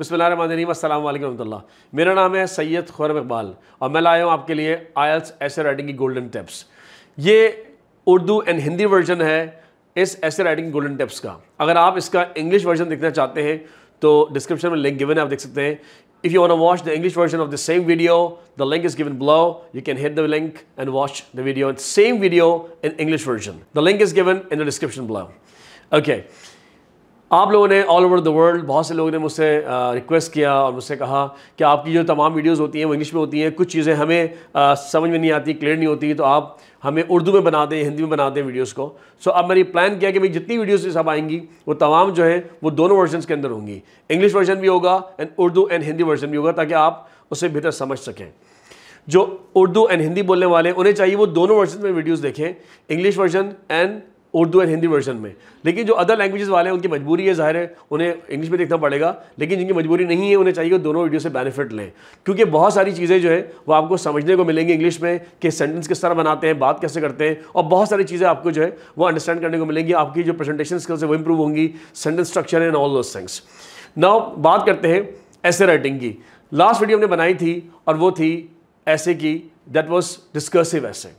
बसमीम असल मेरा नाम है सैयद खुरम इकबाल और मैं लाया हूँ आपके लिए आयल्स ऐसे राइटिंग की गोल्डन टिप्स ये उर्दू एंड हिंदी वर्जन है इस ऐसे राइटिंग गोल्डन टिप्स का अगर आप इसका इंग्लिश वर्जन देखना चाहते हैं तो डिस्क्रिप्शन में लिंक गिवन है आप देख सकते हैं if you want watch the English version of the same video the link is given below you can hit the link and watch the video same video in English version the link is given in the description below okay आप लोगों ने all over the world बहुत से लोगों ने मुझसे request किया और मुझसे कहा कि आपकी जो तमाम वीडियोस होती हैं वो इंग्लिश में होती हैं कुछ चीज़ें हमें आ, समझ में नहीं आती क्लियर नहीं होती तो आप हमें उर्दू में बना दें हिंदी में बना दें वीडियोस को सो so, अब मैंने प्लान किया कि मेरी जितनी वीडियोस सब आएंगी वो तमाम जो है वो दोनों वर्जन के अंदर होंगी इंग्लिश वर्जन भी होगा and Urdu and Hindi version भी होगा ताकि आप उसे बेहतर समझ सकें जो उर्दू एंड हिंदी बोलने वाले उन्हें चाहिए वो दोनों वर्जन में वीडियोज़ देखें English version and Urdu and Hindi version में लेकिन जो अदर लैंग्वेजेस वाले हैं उनकी मजबूरी है ज़ाहिर है उन्हें इंग्लिश में देखना पड़ेगा लेकिन जिनकी मजबूरी नहीं है उन्हें चाहिए दोनों वीडियो से बेनिफिट लें क्योंकि बहुत सारी चीज़ें जो है वो आपको समझने को मिलेंगी इंग्लिश में कि सेंटेंस किस तरह बनाते हैं बात कैसे करते हैं और बहुत सारी चीज़ें आपको जो है वो अंडरस्टैंड करने को मिलेंगी आपकी जो प्रेजेंटेशन स्किल्स है वो इंप्रूव होंगी sentence structure and all those things now बात करते हैं ऐसे राइटिंग की लास्ट वीडियो हमने बनाई थी और वो थी ऐसे की दैट वॉज डिस्कर्सिव ऐसे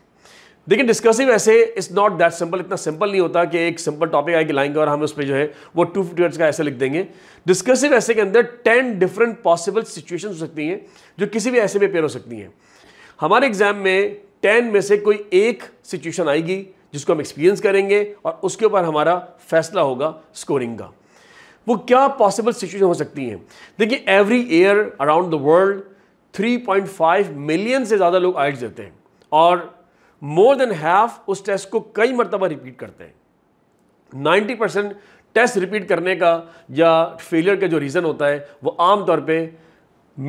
देखिए discursive essay is not that simple इतना सिंपल नहीं होता कि एक सिंपल टॉपिक आगे लाएंगे और हम उस पर जो है वो टू फिफ्टी वर्ड्स का ऐसे लिख देंगे डिस्कसिव ऐसे के अंदर टेन डिफरेंट पॉसिबल सिचुएशन हो सकती हैं जो किसी भी ऐसे में पेयर हो सकती हैं हमारे एग्जाम में टेन में से कोई एक सिचुएशन आएगी जिसको हम एक्सपीरियंस करेंगे और उसके ऊपर हमारा फैसला होगा स्कोरिंग का वो क्या पॉसिबल सिचुएशन हो सकती हैं देखिए every year around the world 3.5 million से ज़्यादा लोग आइट्स देते हैं और मोर देन हाफ उस टेस्ट को कई मरतबा रिपीट करते हैं 90 परसेंट टेस्ट रिपीट करने का या फेलियर का जो रीज़न होता है वो आम तौर पे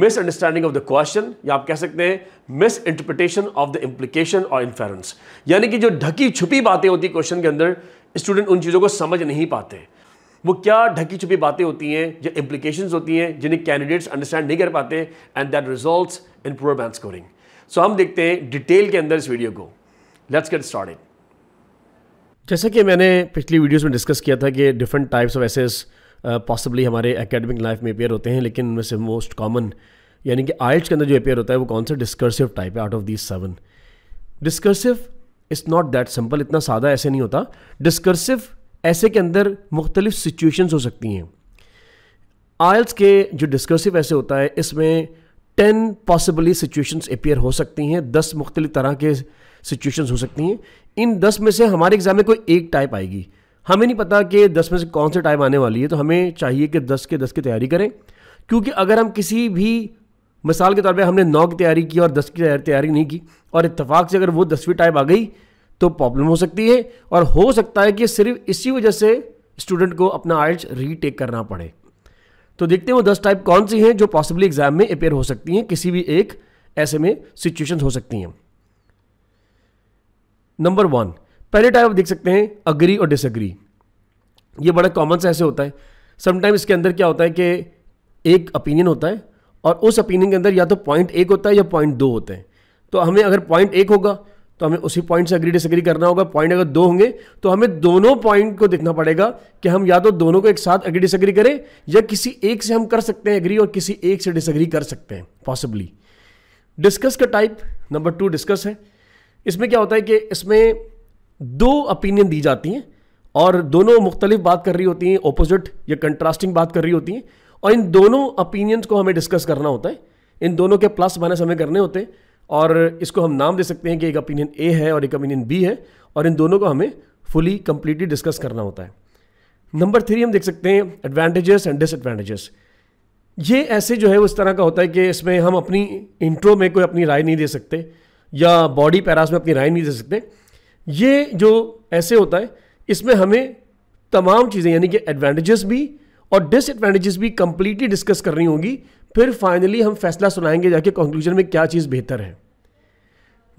misunderstanding of the question या आप कह सकते हैं misinterpretation of the implication और इन्फेरेंस यानी कि जो ढकी छुपी बातें होती क्वेश्चन के अंदर स्टूडेंट उन चीज़ों को समझ नहीं पाते वो क्या ढकी छुपी बातें होती हैं जो इम्प्लीकेशन होती हैं जिन्हें कैंडिडेट्स अंडरस्टैंड नहीं कर पाते and that result in poor band scoring so हम देखते हैं डिटेल के अंदर इस वीडियो को लेट्स गेट स्टार्टेड जैसा कि मैंने पिछली वीडियोस में डिस्कस किया था कि different types of essays possibly हमारे एकेडमिक लाइफ में अपेयर होते हैं लेकिन उनमें से मोस्ट कॉमन यानी कि आइल्स के अंदर जो अपेयर होता है वो कौन सा डिस्कर्सिव टाइप है out of these seven discursive is not that simple इतना सादा ऐसे नहीं होता डिस्कर्सिव ऐसे के अंदर मुख्तलिफ सिचुएशंस हो सकती हैं आयल्स के जो डिस्कर्सिव ऐसे होता है इसमें टेन पॉसिबली सिचुएशंस अपेयर हो सकती हैं दस मुख्तलिफ तरह के सिचुएशंस हो सकती हैं इन दस में से हमारे एग्ज़ाम में कोई एक टाइप आएगी हमें नहीं पता कि दस में से कौन से टाइप आने वाली है तो हमें चाहिए कि दस के दस की तैयारी करें क्योंकि अगर हम किसी भी मिसाल के तौर पर हमने नौ की तैयारी की और दस की तैयारी नहीं की और इतफाक़ से अगर वो दसवीं टाइप आ गई तो प्रॉब्लम हो सकती है और हो सकता है कि सिर्फ इसी वजह से स्टूडेंट को अपना आइल्स रीटेक करना पड़े तो देखते हैं वो दस टाइप कौन सी हैं जो पॉसिबली एग्जाम में अपेयर हो सकती हैं किसी भी एक ऐसे में सिचुएशन हो सकती हैं नंबर वन पहले टाइप आप देख सकते हैं अग्री और डिसअग्री ये बड़ा कॉमन सा ऐसे होता है समटाइम इसके अंदर क्या होता है कि एक ओपिनियन होता है और उस ओपिनियन के अंदर या तो पॉइंट एक होता है या पॉइंट दो होते हैं तो हमें अगर पॉइंट एक होगा तो हमें उसी पॉइंट से अग्री डिसअग्री करना होगा पॉइंट अगर दो होंगे तो हमें दोनों पॉइंट को देखना पड़ेगा कि हम या तो दोनों को एक साथ अग्री डिसअग्री करें या किसी एक से हम कर सकते हैं अग्री और किसी एक से डिसअग्री कर सकते हैं पॉसिबली डिस्कस का टाइप नंबर टू डिस्कस है इसमें क्या होता है कि इसमें दो ओपिनियन दी जाती हैं और दोनों मुख्तलिफ बात कर रही होती हैं ओपोजिट या कंट्रास्टिंग बात कर रही होती हैं और इन दोनों ओपिनियंस को हमें डिस्कस करना होता है इन दोनों के प्लस माइनस हमें करने होते हैं और इसको हम नाम दे सकते हैं कि एक ओपिनियन ए है और एक ओपिनियन बी है और इन दोनों को हमें फुली कम्प्लीटली डिस्कस करना होता है नंबर थ्री हम देख सकते हैं एडवांटेजेस एंड डिसएडवांटेजेस ये ऐसे जो है उस तरह का होता है कि इसमें हम अपनी इंट्रो में कोई अपनी राय नहीं दे सकते या बॉडी पैरास में अपनी राय नहीं दे सकते ये जो ऐसे होता है इसमें हमें तमाम चीज़ें यानी कि एडवांटेजेस भी और डिसएडवांटेजेस भी कम्प्लीटली डिस्कस करनी होगी फिर फाइनली हम फैसला सुनाएंगे जाके कंक्लूजन में क्या चीज़ बेहतर है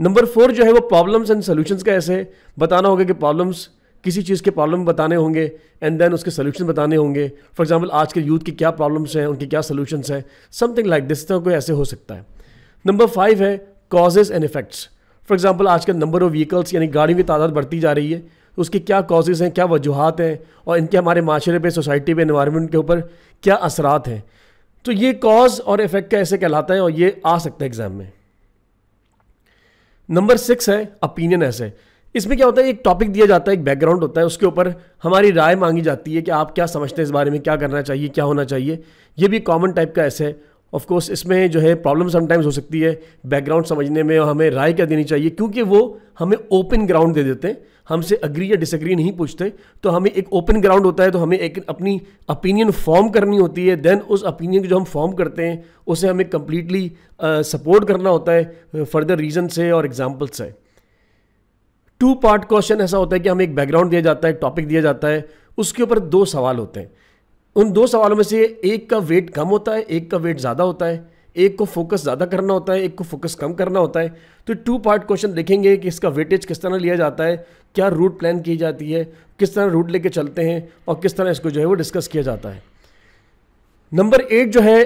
नंबर फोर जो है वो प्रॉब्लम्स एंड सोल्यूशंस का ऐसे बताना होगा कि प्रॉब्लम्स किसी चीज़ के प्रॉब्लम बताने होंगे एंड देन उसके सोल्यूशन बताने होंगे फॉर एग्जाम्पल आज के यूथ की क्या प्रॉब्लम्स हैं उनके क्या सोल्यूशंस हैं समथिंग लाइक दिस तरह कोई ऐसे हो सकता है नंबर फाइव है कॉजेज एंड इफेक्ट्स फॉर आज आजकल नंबर ऑफ़ व्हीकल्स यानी गाड़ियों की तादाद बढ़ती जा रही है तो क्या कॉजेज़ हैं क्या वजूहत हैं और इनके हमारे माशरे पे सोसाइटी पे इन्वायरमेंट के ऊपर क्या असरात हैं तो ये कॉज और इफेक्ट का ऐसे कहलाता है और ये आ सकता है एग्ज़ाम में नंबर सिक्स है ओपिनियन ऐसे इसमें क्या होता है एक टॉपिक दिया जाता है एक बैकग्राउंड होता है उसके ऊपर हमारी राय मांगी जाती है कि आप क्या समझते हैं इस बारे में क्या करना चाहिए क्या होना चाहिए ये भी कॉमन टाइप का ऐसे है ऑफ कोर्स इसमें जो है प्रॉब्लम समटाइम्स हो सकती है बैकग्राउंड समझने में और हमें राय क्या देनी चाहिए क्योंकि वो हमें ओपन ग्राउंड दे देते हैं हमसे अग्री या डिसअग्री नहीं पूछते तो हमें एक ओपन ग्राउंड होता है तो हमें एक अपनी अपीनियन फॉर्म करनी होती है देन उस अपीनियन को जो हम फॉर्म करते हैं उसे हमें कंप्लीटली सपोर्ट करना होता है फर्दर रीज़न से और एग्जाम्पल से टू पार्ट क्वेश्चन ऐसा होता है कि हमें एक बैकग्राउंड दिया जाता है टॉपिक दिया जाता है उसके ऊपर दो सवाल होते हैं उन दो सवालों में से एक का वेट कम होता है एक का वेट ज़्यादा होता है एक को फोकस ज़्यादा करना होता है एक को फोकस कम करना होता है तो टू पार्ट क्वेश्चन देखेंगे कि इसका वेटेज किस तरह लिया जाता है क्या रूट प्लान की जाती है किस तरह रूट लेके चलते हैं और किस तरह इसको जो है वो डिस्कस किया जाता है नंबर एट जो है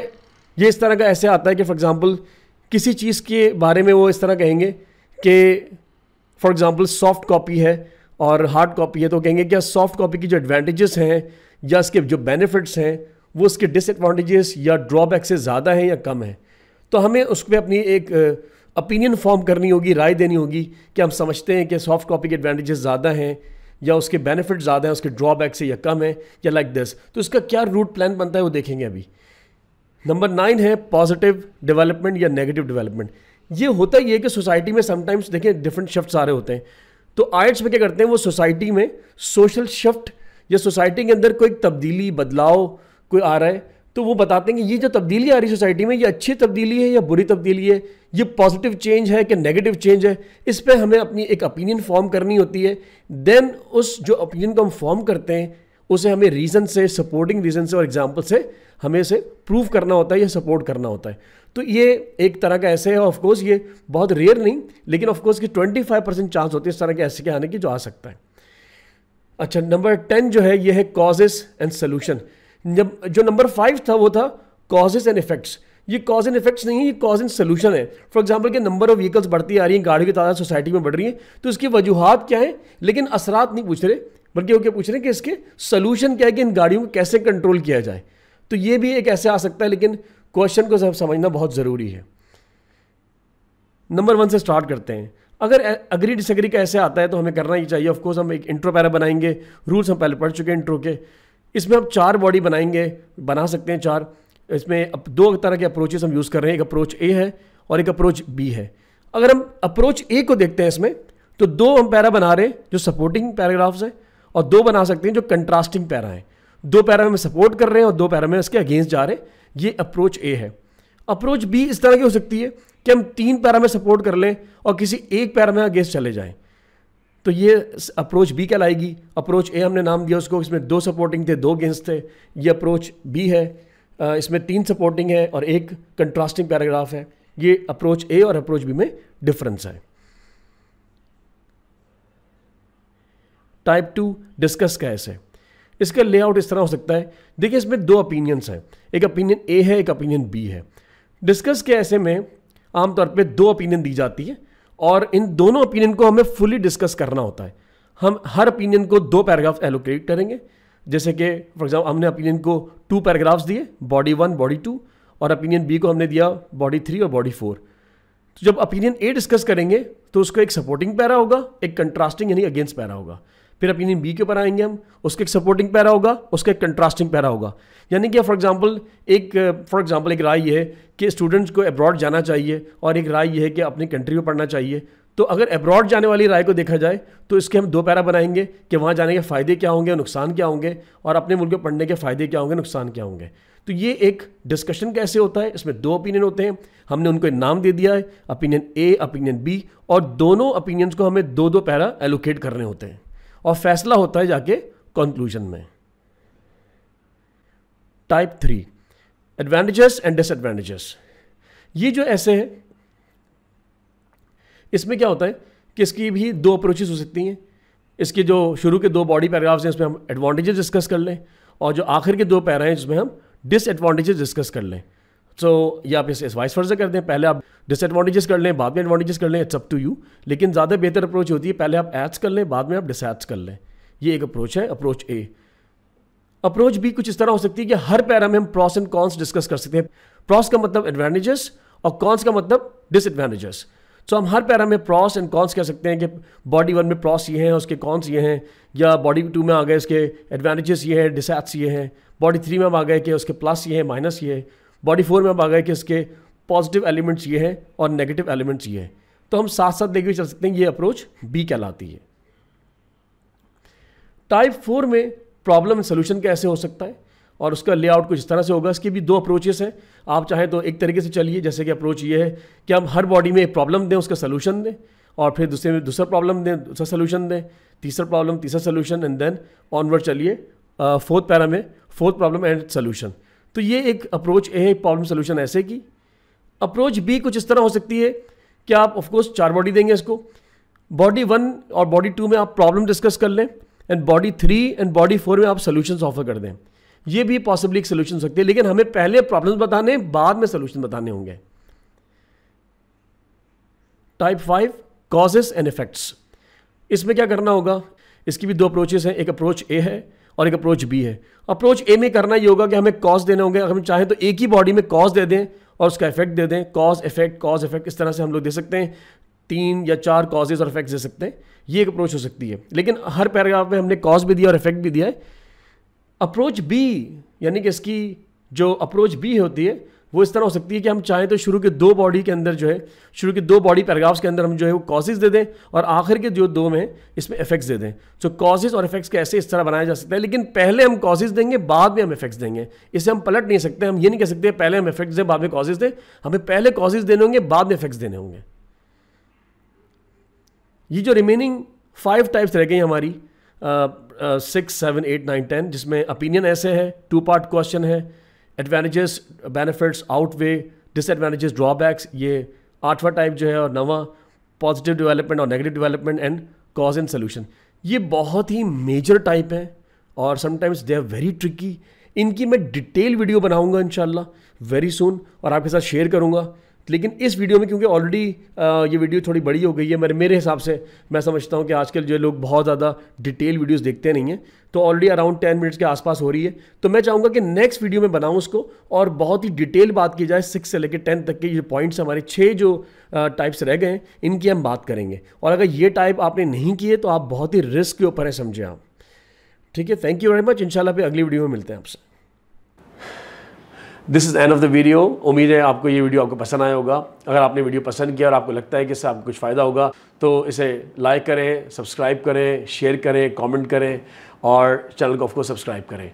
ये इस तरह का ऐसे आता है कि फॉर एग्ज़ाम्पल किसी चीज़ के बारे में वो इस तरह कहेंगे कि फॉर एग्ज़ाम्पल सॉफ्ट कॉपी है और हार्ड कॉपी है तो कहेंगे क्या सॉफ्ट कॉपी की जो एडवांटेजेस हैं या इसके जो बेनिफिट्स हैं वो उसके डिसएडवांटेजेस या ड्रॉबैक से ज़्यादा हैं या कम हैं तो हमें उस पर अपनी एक ओपिनियन फॉर्म करनी होगी राय देनी होगी कि हम समझते हैं कि सॉफ्ट कॉपी के एडवांटेजेस ज़्यादा हैं या उसके बेनिफिट ज़्यादा हैं उसके ड्रॉबैक से या कम है या लाइक दिस तो इसका क्या रूट प्लान बनता है वो देखेंगे अभी नंबर नाइन है पॉजिटिव डेवलपमेंट या नेगेटिव डेवलपमेंट ये होता ही है कि सोसाइटी में समटाइम्स देखें डिफरेंट शिफ्ट आ रहे होते हैं तो आर्ट्स में क्या करते हैं वो सोसाइटी में सोशल शिफ्ट या सोसाइटी के अंदर कोई तब्दीली बदलाव कोई आ रहा है तो वो बताते हैं कि ये जो तब्दीली आ रही सोसाइटी में ये अच्छी तब्दीली है या बुरी तब्दीली है ये पॉजिटिव चेंज है कि नेगेटिव चेंज है इस पर हमें अपनी एक ओपिनियन फॉर्म करनी होती है देन उस जो ओपिनियन को हम फॉर्म करते हैं उसे हमें रीज़न से सपोर्टिंग रीज़न से और एग्जाम्पल से हमें इसे प्रूव करना होता है या सपोर्ट करना होता है तो ये एक तरह का ऐसे है ऑफकोर्स ये बहुत रेयर नहीं लेकिन ऑफकोर्स कि 25 परसेंट चांस होते हैं इस तरह के ऐसे के आने की जो आ सकता है अच्छा नंबर टेन जो है ये है कॉजेस एंड सोल्यूशन जब जो नंबर फाइव था वो था कॉजेस एंड इफेक्ट्स ये कॉज एंड इफेक्ट्स नहीं है ये कॉज एंड सोल्यूशन है फॉर एग्जाम्पल के नंबर ऑफ व्हीकल्स बढ़ती आ रही हैं गाड़ियों की तादाद सोसाइटी में बढ़ रही है तो इसकी वजूहत क्या है लेकिन असरात नहीं पूछ रहे बल्कि वो क्या पूछ रहे हैं कि इसके सोल्यूशन क्या है कि इन गाड़ियों को कैसे कंट्रोल किया जाए तो ये भी एक ऐसे आ सकता है लेकिन क्वेश्चन को समझना बहुत ज़रूरी है नंबर वन से स्टार्ट करते हैं अगर अग्री डिसग्री का ऐसे आता है तो हमें करना ही चाहिए ऑफकोर्स हम एक इंट्रो पैरा बनाएंगे रूल्स हम पहले पढ़ चुके हैं इंट्रो के इसमें हम चार बॉडी बनाएंगे बना सकते हैं चार इसमें अब दो तरह के अप्रोचेस हम यूज़ कर रहे हैं एक अप्रोच ए है और एक अप्रोच बी है अगर हम अप्रोच ए को देखते हैं इसमें तो दो हम पैरा बना रहे हैं जो सपोर्टिंग पैराग्राफ्स हैं और दो बना सकते हैं जो कंट्रास्टिंग पैरा हैं दो पैरा में सपोर्ट कर रहे हैं और दो पैरा में इसके अगेंस्ट जा रहे हैं ये अप्रोच ए है अप्रोच बी इस तरह की हो सकती है कि हम तीन पैरा में सपोर्ट कर लें और किसी एक पैरा में अगेंस्ट चले जाएं तो ये अप्रोच बी कहलाएगी अप्रोच ए हमने नाम दिया उसको इसमें दो सपोर्टिंग थे दो अगेंस्ट थे ये अप्रोच बी है इसमें तीन सपोर्टिंग है और एक कंट्रास्टिंग पैराग्राफ है ये अप्रोच ए और अप्रोच बी में डिफरेंस है टाइप टू डिस्कस का ऐसे इसका लेआउट इस तरह हो सकता है देखिए इसमें दो ओपिनियंस हैं एक ओपिनियन ए है एक ओपिनियन बी है डिस्कस के ऐसे में आमतौर पे दो ओपिनियन दी जाती है और इन दोनों ओपिनियन को हमें फुली डिस्कस करना होता है हम हर ओपिनियन को दो पैराग्राफ एलोकेट करेंगे जैसे कि फॉर एग्जाम्पल हमने ओपिनियन को टू पैराग्राफ्स दिए बॉडी वन बॉडी टू और ओपिनियन बी को हमने दिया बॉडी थ्री और बॉडी फोर तो जब ओपिनियन ए डिस्कस करेंगे तो उसको एक सपोर्टिंग पैरा होगा एक कंट्रास्टिंग यानी अगेंस्ट पैरा होगा फिर अपनी बी के ऊपर आएंगे हम उसके एक सपोर्टिंग पैरा होगा उसका एक कंट्रास्टिंग पैरा होगा यानी कि फॉर एग्जांपल एक फॉर एग्जांपल एक राय ये है कि स्टूडेंट्स को अब्रॉड जाना चाहिए और एक राय ये है कि अपनी कंट्री में पढ़ना चाहिए तो अगर अब्रॉड जाने वाली राय को देखा जाए तो इसके हम दो पैरा बनाएंगे कि वहाँ जाने के फ़ायदे क्या होंगे नुकसान क्या होंगे और अपने मुल्क में पढ़ने के फ़ायदे क्या होंगे नुकसान क्या होंगे तो ये एक डिस्कशन कैसे होता है इसमें दो ओपिनियन होते हैं हमने उनको नाम दे दिया है ओपिनियन ए ओपिनियन बी और दोनों ओपिनियंस को हमें दो दो पैरा एलोकेट करने होते हैं और फैसला होता है जाके कंक्लूजन में type three advantages and disadvantages ये जो ऐसे है इसमें क्या होता है कि इसकी भी दो अप्रोचेस हो सकती हैं इसके जो शुरू के दो बॉडी पैराग्राफ्स हैं उसमें हम एडवांटेजेस डिस्कस कर लें और जो आखिर के दो पैरा हैं इसमें हम डिसएडवांटेजेस डिस्कस कर लें सो या आप इस वाइस वर्जा कर दें पहले आप डिसएडवांटेजेस कर लें बाद में एडवांटेजेस कर लें इट्स अप टू यू लेकिन ज़्यादा बेहतर अप्रोच होती है पहले आप एड्स कर लें बाद में आप डिसएड्स कर लें ये एक अप्रोच है अप्रोच ए अप्रोच भी कुछ इस तरह हो सकती है कि हर पैरा में हम प्रॉस एंड कॉन्स डिस्कस कर सकते हैं प्रॉस का मतलब एडवांटेजेस और कॉन्स का मतलब डिसएडवांटेजेस सो so, हम हर पैरा में प्रॉस एंड कॉन्स कह सकते हैं कि बॉडी वन में प्रॉस ये हैं उसके कॉन्स ये हैं या बॉडी टू में आ गए उसके एडवांटेजेस ये हैं डिसएड्स ये हैं बॉडी थ्री में हम आ गए कि उसके प्लस ये हैं माइनस ये है बॉडी फोर में हम आ गए कि इसके पॉजिटिव एलिमेंट्स ये हैं और नेगेटिव एलिमेंट्स ये हैं तो हम साथ साथ लेके चल सकते हैं ये अप्रोच बी कहलाती है टाइप फोर में प्रॉब्लम सोल्यूशन कैसे हो सकता है और उसका लेआउट कुछ इस तरह से होगा इसकी भी दो अप्रोचेस हैं आप चाहें तो एक तरीके से चलिए जैसे कि अप्रोच ये है कि हम हर बॉडी में एक प्रॉब्लम दें उसका सोल्यूशन दें और फिर दूसरे में दूसरा प्रॉब्लम दें दूसरा सोल्यूशन दें तीसरा प्रॉब्लम तीसरा सोल्यूशन एंड देन ऑनवर्ड चलिए फोर्थ पैरा में फोर्थ प्रॉब्लम एंड सोल्यूशन तो ये एक अप्रोच ए है प्रॉब्लम सोल्यूशन ऐसे की अप्रोच बी कुछ इस तरह हो सकती है कि आप ऑफकोर्स चार बॉडी देंगे इसको बॉडी वन और बॉडी टू में आप प्रॉब्लम डिस्कस कर लें and body three and body four में आप सोल्यूशन ऑफर कर दें ये भी पॉसिबली एक सोल्यूशन सकती है लेकिन हमें पहले प्रॉब्लम बताने बाद में सोल्यूशन बताने होंगे type five causes and effects इसमें क्या करना होगा इसकी भी दो अप्रोचेस हैं एक अप्रोच ए है और एक अप्रोच बी है अप्रोच ए में करना ये होगा कि हमें कॉज देने होंगे अगर हम चाहें तो एक ही बॉडी में कॉज दे दें और उसका इफेक्ट दे दें कॉज इफेक्ट कॉज इफेक्ट इस तरह से हम लोग दे सकते हैं तीन या चार कॉजेज और इफेक्ट दे सकते हैं ये एक अप्रोच हो सकती है लेकिन हर पैराग्राफ में हमने कॉज भी दिया और इफेक्ट भी दिया है अप्रोच बी यानी कि इसकी जो अप्रोच बी होती है वो इस तरह हो सकती है कि हम चाहें तो शुरू के दो बॉडी के अंदर जो है शुरू के दो बॉडी पैराग्राफ्स के अंदर हम जो है वो कॉजेज दे दें और आखिर के जो दो में इसमें इफेक्ट्स दे दें सो कॉजेज और इफेक्ट्स कैसे इस तरह बनाया जा सकता है लेकिन पहले हम कॉजेज देंगे बाद में हम इफेक्ट्स देंगे इसे हम पलट नहीं सकते हम ये नहीं कह सकते पहले हम इफेक्ट्स दें बाद में कॉजेज दें हमें पहले कॉजेज देने होंगे बाद में इफेक्ट्स देने होंगे ये जो रिमेनिंग फाइव टाइप्स रह गई हमारी six seven eight nine ten जिसमें ओपिनियन ऐसे है टू पार्ट क्वेश्चन है advantages benefits outweigh disadvantages drawbacks ये आठवां टाइप जो है और नवा पॉजिटिव डेवलपमेंट और negative development and cause and solution ये बहुत ही मेजर टाइप हैं और sometimes they are very tricky इनकी मैं डिटेल वीडियो बनाऊंगा इन वेरी सुन और आपके साथ शेयर करूंगा लेकिन इस वीडियो में क्योंकि ऑलरेडी ये वीडियो थोड़ी बड़ी हो गई है मेरे मेरे हिसाब से मैं समझता हूँ कि आजकल जो लोग बहुत ज़्यादा डिटेल वीडियोस देखते नहीं हैं तो ऑलरेडी अराउंड टेन मिनट्स के आसपास हो रही है तो मैं चाहूँगा कि नेक्स्ट वीडियो में बनाऊँ उसको और बहुत ही डिटेल बात की जाए सिक्स से लेकर टेंथ तक के ये पॉइंट्स हमारे छः जो टाइप्स रह गए इनकी हम बात करेंगे और अगर ये टाइप आपने नहीं किए तो आप बहुत ही रिस्क के ऊपर हैं समझे आप ठीक है थैंक यू वेरी मच इंशाल्लाह पे अगली वीडियो में मिलते हैं आपसे this is end of the video उम्मीद है आपको ये वीडियो आपको पसंद आया होगा अगर आपने वीडियो पसंद किया और आपको लगता है कि इससे आपको कुछ फ़ायदा होगा तो इसे लाइक करें सब्सक्राइब करें शेयर करें कमेंट करें और चैनल को ऑफकोर्स सब्सक्राइब करें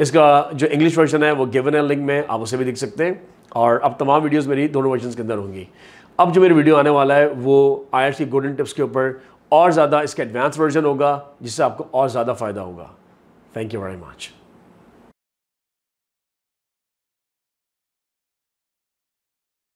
इसका जो इंग्लिश वर्जन है वो गिवन है लिंक में आप उसे भी देख सकते हैं और अब तमाम वीडियोज़ मेरी दोनों वर्जन के अंदर होंगी अब जो मेरी वीडियो आने वाला है वो I R C golden tips के ऊपर और ज़्यादा इसका एडवांस वर्जन होगा जिससे आपको और ज़्यादा फ़ायदा होगा थैंक यू वेरी मच